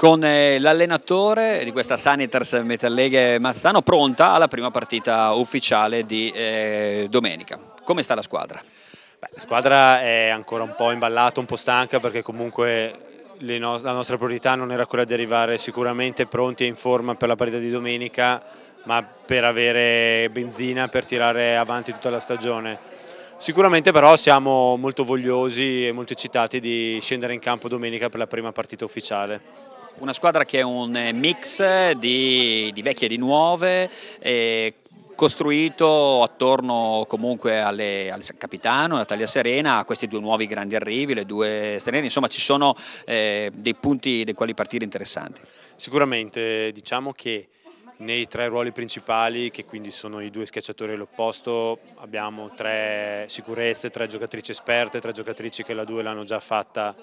con eh, l'allenatore di questa Sanitars Metalleghe Mazzano pronta alla prima partita ufficiale di eh, domenica. Come sta la squadra? Beh, la squadra è ancora un po' imballata, un po' stanca perché comunque no la nostra priorità non era quella di arrivare sicuramente pronti e in forma per la partita di domenica ma per avere benzina per tirare avanti tutta la stagione. Sicuramente però siamo molto vogliosi e molto eccitati di scendere in campo domenica per la prima partita ufficiale. Una squadra che è un eh, mix di, di vecchie e di nuove, eh, costruito attorno comunque alle, al capitano, Natalia Serena, a questi due nuovi grandi arrivi, le due straniere, insomma ci sono eh, dei punti dei quali partire interessanti. Sicuramente diciamo che nei tre ruoli principali, che quindi sono i due schiacciatori all'opposto, abbiamo tre sicurezze, tre giocatrici esperte, tre giocatrici che la due l'hanno già fatta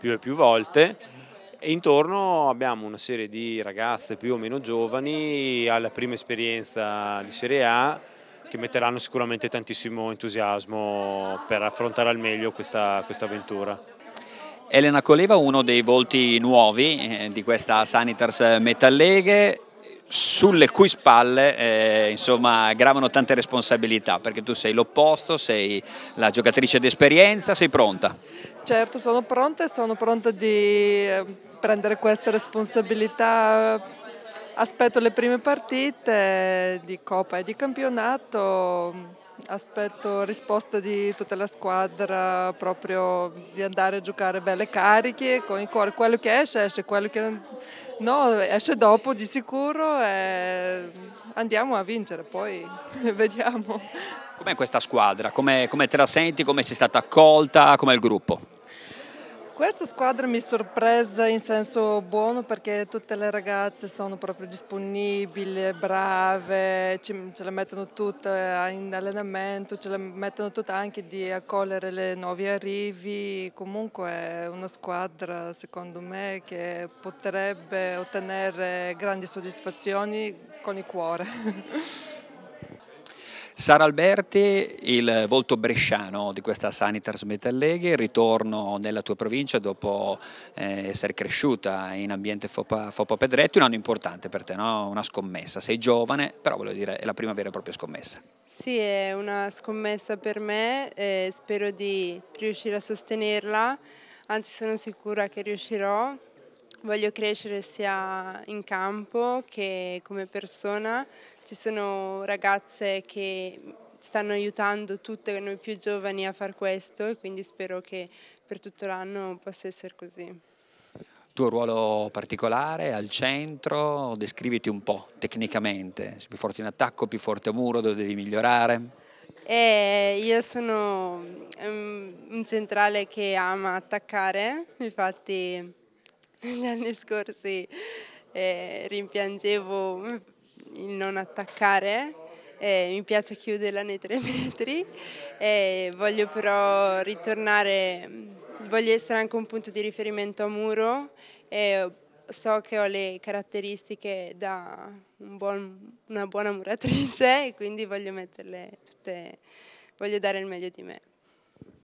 più e più volte e intorno abbiamo una serie di ragazze più o meno giovani alla prima esperienza di Serie A che metteranno sicuramente tantissimo entusiasmo per affrontare al meglio questa, questa avventura. Elena Coleva, uno dei volti nuovi eh, di questa Sanitars Metalleghe, sulle cui spalle eh, insomma, gravano tante responsabilità, perché tu sei l'opposto, sei la giocatrice d'esperienza, sei pronta? Certo, sono pronta e sono pronta di eh, prendere questa responsabilità. Aspetto le prime partite di Coppa e di campionato aspetto risposta di tutta la squadra, proprio di andare a giocare belle cariche con il cuore, quello che esce esce, quello che no esce dopo di sicuro e andiamo a vincere, poi vediamo. Com'è questa squadra? Come, come te la senti? Come sei stata accolta? Com'è il gruppo? Questa squadra mi sorpresa in senso buono perché tutte le ragazze sono proprio disponibili, brave, ce, le mettono tutte in allenamento, ce le mettono tutte anche di accogliere le nuovi arrivi. Comunque è una squadra secondo me che potrebbe ottenere grandi soddisfazioni con il cuore. Sara Alberti, il volto bresciano di questa Sanitas Metalleghe, ritorno nella tua provincia dopo eh, essere cresciuta in ambiente Fopa, Fopa Pedretti, un anno importante per te, no? una scommessa, sei giovane, però voglio dire è la prima vera e propria scommessa. Sì, è una scommessa per me, eh, spero di riuscire a sostenerla, anzi sono sicura che riuscirò Voglio crescere sia in campo che come persona. Ci sono ragazze che stanno aiutando tutte noi più giovani a far questo e quindi spero che per tutto l'anno possa essere così. Tuo ruolo particolare al centro, descriviti un po' tecnicamente, sei più forte in attacco, più forte a muro, dove devi migliorare? E eh, io sono ehm, un centrale che ama attaccare, infatti gli anni scorsi eh, rimpiangevo il non attaccare, eh, mi piace chiuderla nei tre metri, eh, voglio però ritornare, voglio essere anche un punto di riferimento a muro e so che ho le caratteristiche da un buon, una buona muratrice e quindi voglio metterle tutte, voglio dare il meglio di me.